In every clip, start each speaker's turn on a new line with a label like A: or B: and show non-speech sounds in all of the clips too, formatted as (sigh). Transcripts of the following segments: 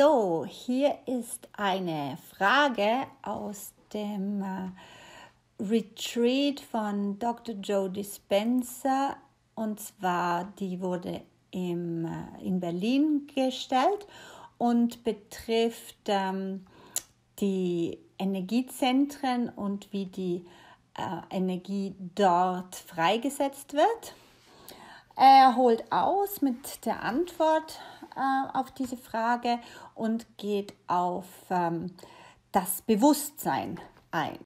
A: So, hier ist eine Frage aus dem äh, Retreat von Dr. Joe Dispenza und zwar die wurde im, äh, in Berlin gestellt und betrifft ähm, die Energiezentren und wie die äh, Energie dort freigesetzt wird. Er holt aus mit der Antwort äh, auf diese Frage und geht auf ähm, das Bewusstsein ein.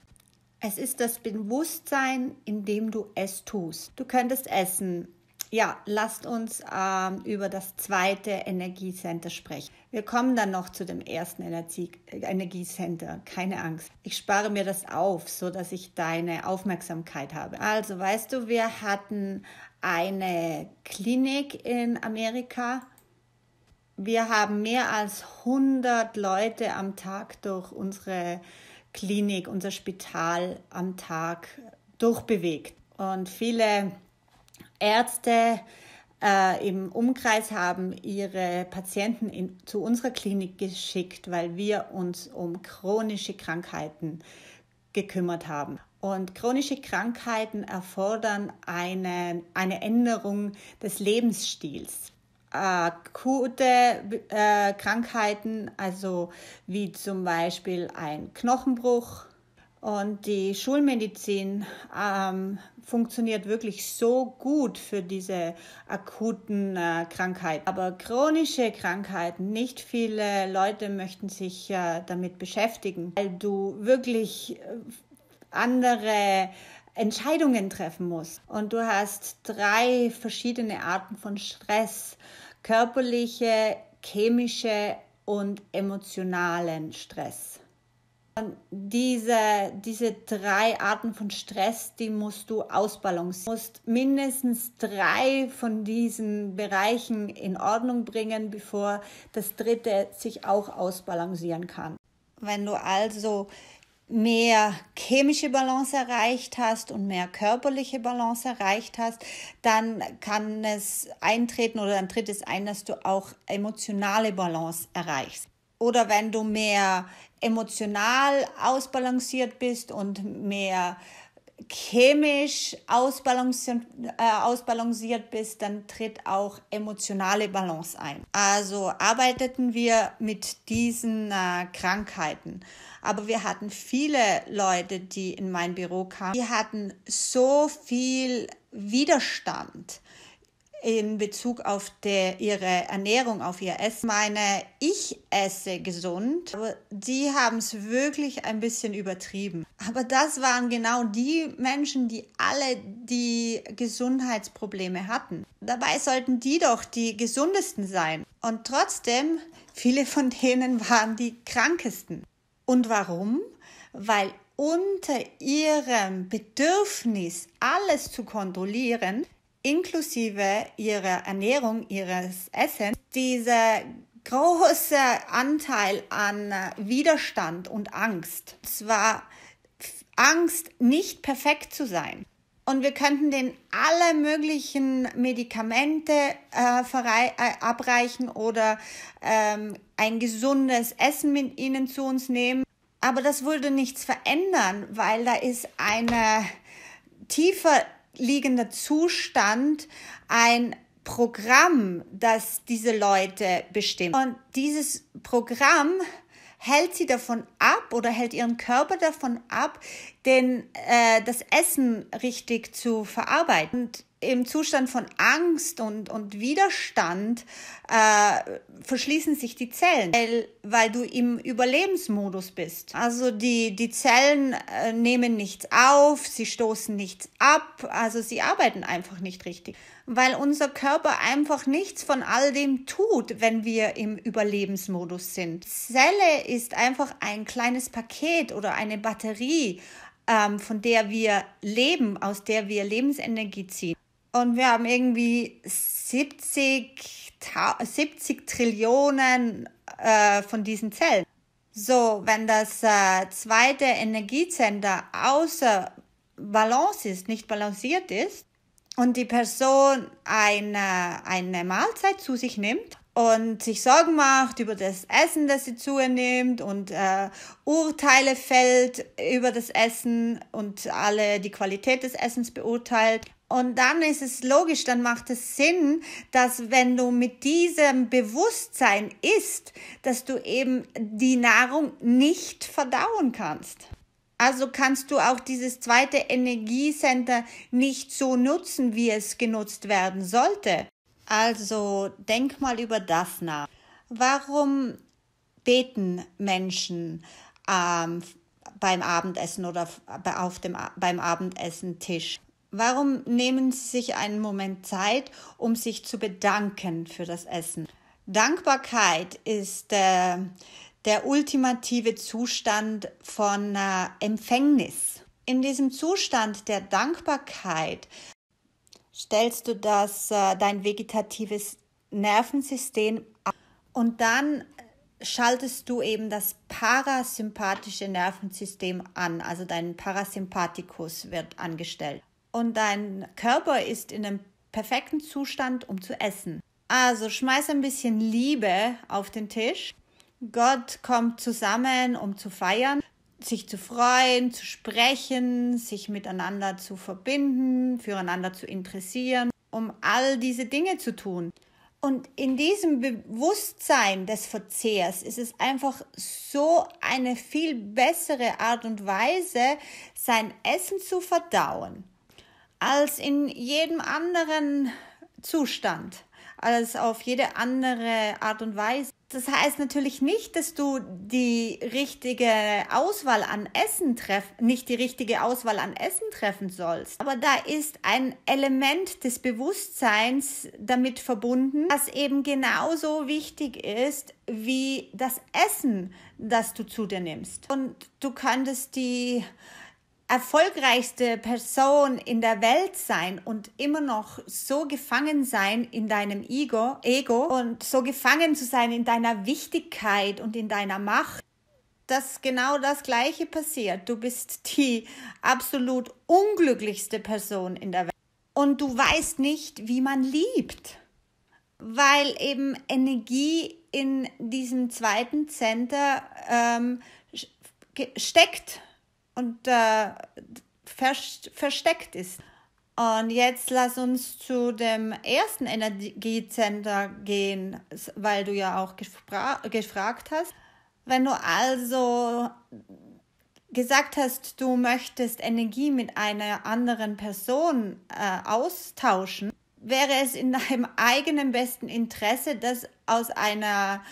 A: Es ist das Bewusstsein, in dem du es tust. Du könntest essen ja, lasst uns ähm, über das zweite Energiecenter sprechen. Wir kommen dann noch zu dem ersten Energie äh, Energiecenter. Keine Angst. Ich spare mir das auf, so dass ich deine Aufmerksamkeit habe. Also, weißt du, wir hatten eine Klinik in Amerika. Wir haben mehr als 100 Leute am Tag durch unsere Klinik, unser Spital am Tag durchbewegt. Und viele Ärzte äh, im Umkreis haben ihre Patienten in, zu unserer Klinik geschickt, weil wir uns um chronische Krankheiten gekümmert haben. Und chronische Krankheiten erfordern eine, eine Änderung des Lebensstils. Akute äh, äh, Krankheiten, also wie zum Beispiel ein Knochenbruch, und die Schulmedizin ähm, funktioniert wirklich so gut für diese akuten äh, Krankheiten. Aber chronische Krankheiten, nicht viele Leute möchten sich äh, damit beschäftigen, weil du wirklich äh, andere Entscheidungen treffen musst. Und du hast drei verschiedene Arten von Stress. Körperliche, chemische und emotionalen Stress. Diese, diese drei Arten von Stress, die musst du ausbalancieren. Du musst mindestens drei von diesen Bereichen in Ordnung bringen, bevor das dritte sich auch ausbalancieren kann. Wenn du also mehr chemische Balance erreicht hast und mehr körperliche Balance erreicht hast, dann kann es eintreten oder dann tritt es ein, dass du auch emotionale Balance erreichst. Oder wenn du mehr emotional ausbalanciert bist und mehr chemisch äh, ausbalanciert, bist, dann tritt auch emotionale Balance ein. Also arbeiteten wir mit diesen äh, Krankheiten. Aber wir hatten viele Leute, die in mein Büro kamen, die hatten so viel Widerstand in Bezug auf der, ihre Ernährung, auf ihr Essen. Meine, ich esse gesund. Aber die haben es wirklich ein bisschen übertrieben. Aber das waren genau die Menschen, die alle die Gesundheitsprobleme hatten. Dabei sollten die doch die gesundesten sein. Und trotzdem, viele von denen waren die krankesten. Und warum? Weil unter ihrem Bedürfnis, alles zu kontrollieren, inklusive ihrer Ernährung, ihres Essens, dieser große Anteil an äh, Widerstand und Angst. Und zwar Angst, nicht perfekt zu sein. Und wir könnten den alle möglichen Medikamente äh, äh, abreichen oder ähm, ein gesundes Essen mit ihnen zu uns nehmen. Aber das würde nichts verändern, weil da ist eine tiefer liegender Zustand ein Programm, das diese Leute bestimmt. Und dieses Programm hält sie davon ab oder hält ihren Körper davon ab, denn äh, das Essen richtig zu verarbeiten. Und im Zustand von Angst und, und Widerstand äh, verschließen sich die Zellen, weil, weil du im Überlebensmodus bist. Also die, die Zellen äh, nehmen nichts auf, sie stoßen nichts ab, also sie arbeiten einfach nicht richtig, weil unser Körper einfach nichts von all dem tut, wenn wir im Überlebensmodus sind. Zelle ist einfach ein kleines Paket oder eine Batterie, ähm, von der wir leben, aus der wir Lebensenergie ziehen. Und wir haben irgendwie 70, 70 Trillionen äh, von diesen Zellen. So, wenn das äh, zweite Energiezentrum außer Balance ist, nicht balanciert ist, und die Person eine, eine Mahlzeit zu sich nimmt und sich Sorgen macht über das Essen, das sie zu ihr nimmt und äh, Urteile fällt über das Essen und alle die Qualität des Essens beurteilt und dann ist es logisch, dann macht es Sinn, dass wenn du mit diesem Bewusstsein isst, dass du eben die Nahrung nicht verdauen kannst. Also kannst du auch dieses zweite Energiecenter nicht so nutzen, wie es genutzt werden sollte. Also denk mal über das nach. Warum beten Menschen ähm, beim Abendessen oder auf dem, beim Abendessen Tisch? Warum nehmen Sie sich einen Moment Zeit, um sich zu bedanken für das Essen? Dankbarkeit ist äh, der ultimative Zustand von äh, Empfängnis. In diesem Zustand der Dankbarkeit stellst du das, äh, dein vegetatives Nervensystem ab und dann schaltest du eben das parasympathische Nervensystem an, also dein Parasympathikus wird angestellt und dein Körper ist in einem perfekten Zustand, um zu essen. Also schmeiß ein bisschen Liebe auf den Tisch. Gott kommt zusammen, um zu feiern, sich zu freuen, zu sprechen, sich miteinander zu verbinden, füreinander zu interessieren, um all diese Dinge zu tun. Und in diesem Bewusstsein des Verzehrs ist es einfach so eine viel bessere Art und Weise, sein Essen zu verdauen als in jedem anderen Zustand, als auf jede andere Art und Weise. Das heißt natürlich nicht, dass du die richtige Auswahl an Essen treffen, nicht die richtige Auswahl an Essen treffen sollst. Aber da ist ein Element des Bewusstseins damit verbunden, das eben genauso wichtig ist wie das Essen, das du zu dir nimmst. Und du könntest die erfolgreichste Person in der Welt sein und immer noch so gefangen sein in deinem Ego, Ego und so gefangen zu sein in deiner Wichtigkeit und in deiner Macht, dass genau das Gleiche passiert. Du bist die absolut unglücklichste Person in der Welt und du weißt nicht, wie man liebt, weil eben Energie in diesem zweiten Center ähm, steckt und äh, versteckt ist. Und jetzt lass uns zu dem ersten Energiecenter gehen, weil du ja auch gefra gefragt hast. Wenn du also gesagt hast, du möchtest Energie mit einer anderen Person äh, austauschen, wäre es in deinem eigenen besten Interesse, das aus einer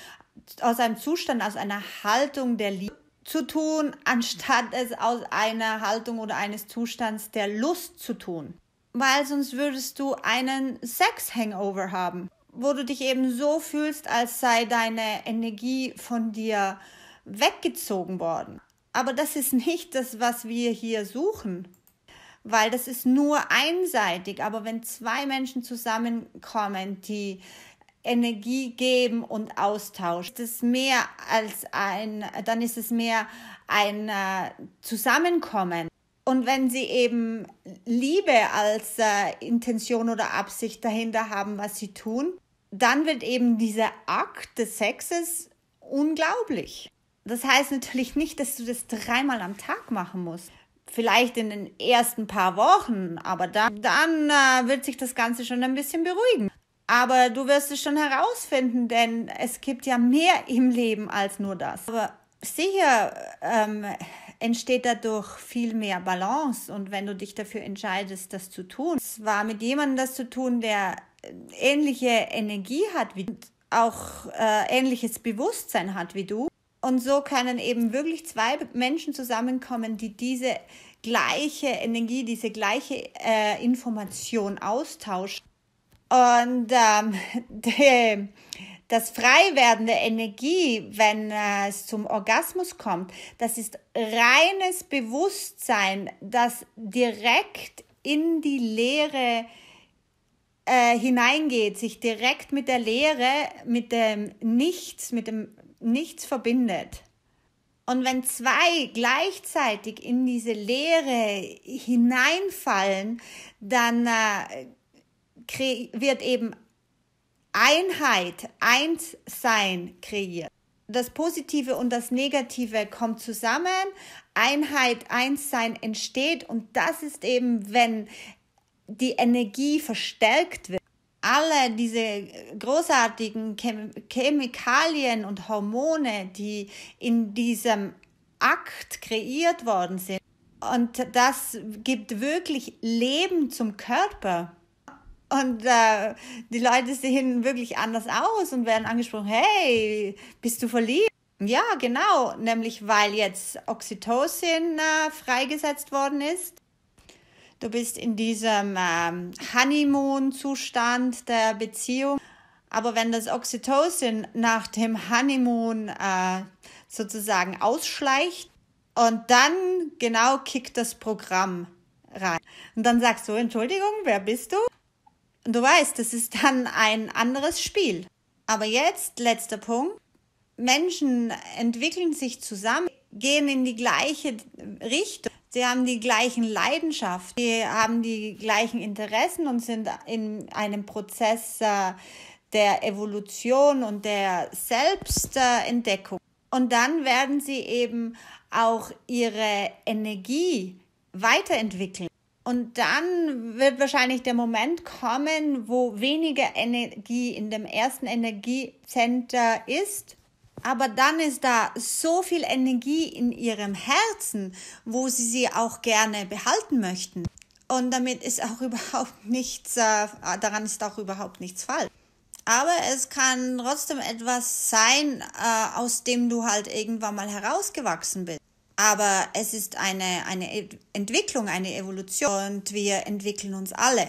A: aus einem Zustand, aus einer Haltung der Liebe zu tun, anstatt es aus einer Haltung oder eines Zustands der Lust zu tun. Weil sonst würdest du einen Sex-Hangover haben, wo du dich eben so fühlst, als sei deine Energie von dir weggezogen worden. Aber das ist nicht das, was wir hier suchen, weil das ist nur einseitig. Aber wenn zwei Menschen zusammenkommen, die Energie geben und austauschen. Das ist mehr als ein, dann ist es mehr ein äh, Zusammenkommen. Und wenn sie eben Liebe als äh, Intention oder Absicht dahinter haben, was sie tun, dann wird eben dieser Akt des Sexes unglaublich. Das heißt natürlich nicht, dass du das dreimal am Tag machen musst. Vielleicht in den ersten paar Wochen, aber dann, dann äh, wird sich das Ganze schon ein bisschen beruhigen. Aber du wirst es schon herausfinden, denn es gibt ja mehr im Leben als nur das. Aber sicher ähm, entsteht dadurch viel mehr Balance und wenn du dich dafür entscheidest, das zu tun, zwar mit jemandem das zu tun, der äh, ähnliche Energie hat wie du, auch äh, ähnliches Bewusstsein hat wie du. Und so können eben wirklich zwei Menschen zusammenkommen, die diese gleiche Energie, diese gleiche äh, Information austauschen und ähm, (laughs) die, das Freiwerden der Energie, wenn äh, es zum Orgasmus kommt, das ist reines Bewusstsein, das direkt in die Lehre äh, hineingeht, sich direkt mit der Lehre, mit dem Nichts, mit dem Nichts verbindet. Und wenn zwei gleichzeitig in diese Leere hineinfallen, dann äh, wird eben Einheit, Einssein kreiert. Das Positive und das Negative kommen zusammen, Einheit, Einssein entsteht und das ist eben, wenn die Energie verstärkt wird. Alle diese großartigen Chemikalien und Hormone, die in diesem Akt kreiert worden sind. Und das gibt wirklich Leben zum Körper. Und äh, die Leute sehen wirklich anders aus und werden angesprochen, hey, bist du verliebt? Ja, genau, nämlich weil jetzt Oxytocin äh, freigesetzt worden ist. Du bist in diesem ähm, Honeymoon-Zustand der Beziehung. Aber wenn das Oxytocin nach dem Honeymoon äh, sozusagen ausschleicht und dann genau kickt das Programm rein. Und dann sagst du, Entschuldigung, wer bist du? Und du weißt, das ist dann ein anderes Spiel. Aber jetzt, letzter Punkt. Menschen entwickeln sich zusammen, gehen in die gleiche Richtung. Sie haben die gleichen Leidenschaften, sie haben die gleichen Interessen und sind in einem Prozess äh, der Evolution und der Selbstentdeckung. Und dann werden sie eben auch ihre Energie weiterentwickeln. Und dann wird wahrscheinlich der Moment kommen, wo weniger Energie in dem ersten Energiecenter ist. Aber dann ist da so viel Energie in ihrem Herzen, wo sie sie auch gerne behalten möchten. Und damit ist auch (laughs) überhaupt nichts, äh, daran ist auch überhaupt nichts falsch. Aber es kann trotzdem etwas sein, äh, aus dem du halt irgendwann mal herausgewachsen bist. Aber es ist eine, eine e-, Entwicklung, eine Evolution und wir entwickeln uns alle.